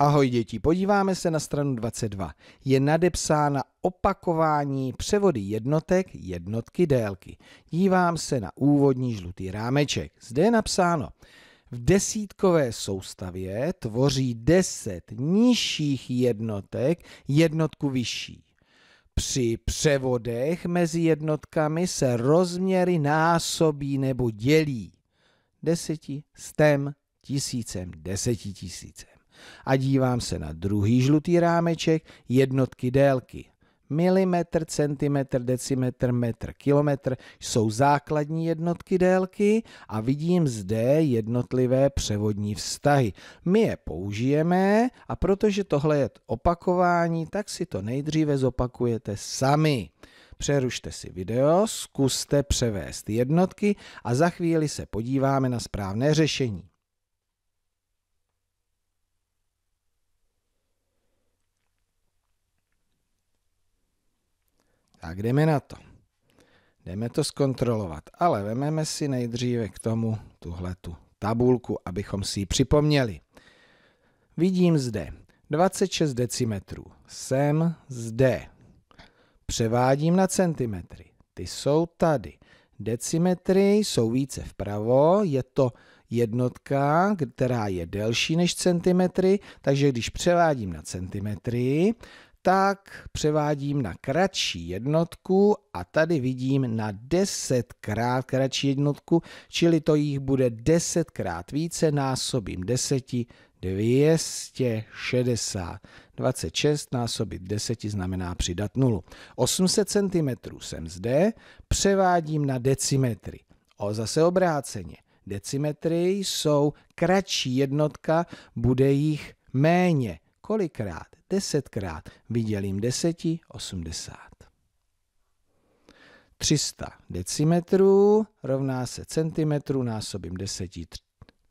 Ahoj děti, podíváme se na stranu 22. Je nadepsána opakování převody jednotek jednotky délky. Dívám se na úvodní žlutý rámeček. Zde je napsáno, v desítkové soustavě tvoří 10 nižších jednotek jednotku vyšší. Při převodech mezi jednotkami se rozměry násobí nebo dělí deseti, stem, tisícem, desetitisícem a dívám se na druhý žlutý rámeček jednotky délky. Milimetr, centimetr, decimetr, metr, kilometr jsou základní jednotky délky a vidím zde jednotlivé převodní vztahy. My je použijeme a protože tohle je opakování, tak si to nejdříve zopakujete sami. Přerušte si video, zkuste převést jednotky a za chvíli se podíváme na správné řešení. Tak jdeme na to. Jdeme to zkontrolovat, ale vememe si nejdříve k tomu tuhle tu tabulku, abychom si ji připomněli. Vidím zde 26 decimetrů. Jsem zde. Převádím na centimetry. Ty jsou tady. Decimetry jsou více vpravo, je to jednotka, která je delší než centimetry, takže když převádím na centimetry, tak převádím na kratší jednotku a tady vidím na 10 krát kratší jednotku, čili to jich bude 10 krát více, násobím 10, 260. 26 násobit 10 znamená přidat 0. 800 cm jsem zde, převádím na decimetry. O zase obráceně. Decimetry jsou kratší jednotka, bude jich méně. Kolikrát? desetkrát. vydělím deseti, osmdesát. 300 decimetrů rovná se centimetrů násobím deseti.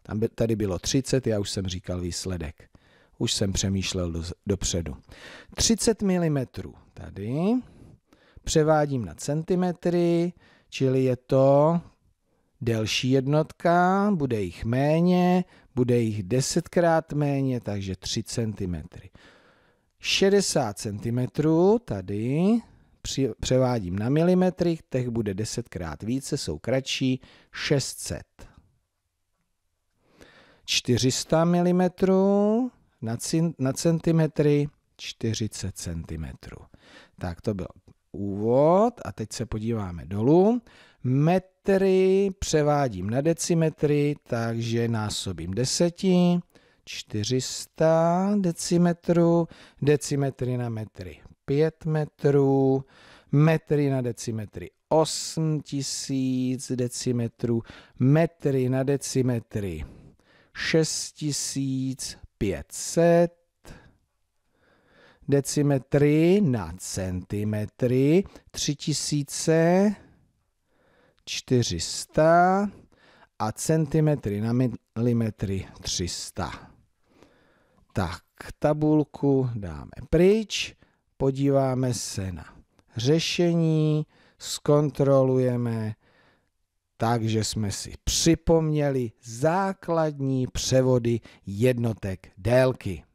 Tam by, tady bylo 30, já už jsem říkal výsledek. Už jsem přemýšlel do, dopředu. 30 mm tady převádím na centimetry, čili je to delší jednotka, bude jich méně, bude jich desetkrát méně, takže 3 cm. 60 cm, tady převádím na milimetry, těch bude 10 krát více, jsou kratší, 600. 400 mm na, na centimetry 40 cm. Tak to byl úvod a teď se podíváme dolů. Metry převádím na decimetry, takže násobím deseti. 400 decimetrů, decimetry na metry 5 metrů, metry na decimetry 8000 decimetrů, metry na decimetry 6500, decimetry na centimetry 3000, 400 a centimetry na milimetry 300. Tak, tabulku dáme pryč, podíváme se na řešení, zkontrolujeme, takže jsme si připomněli základní převody jednotek délky.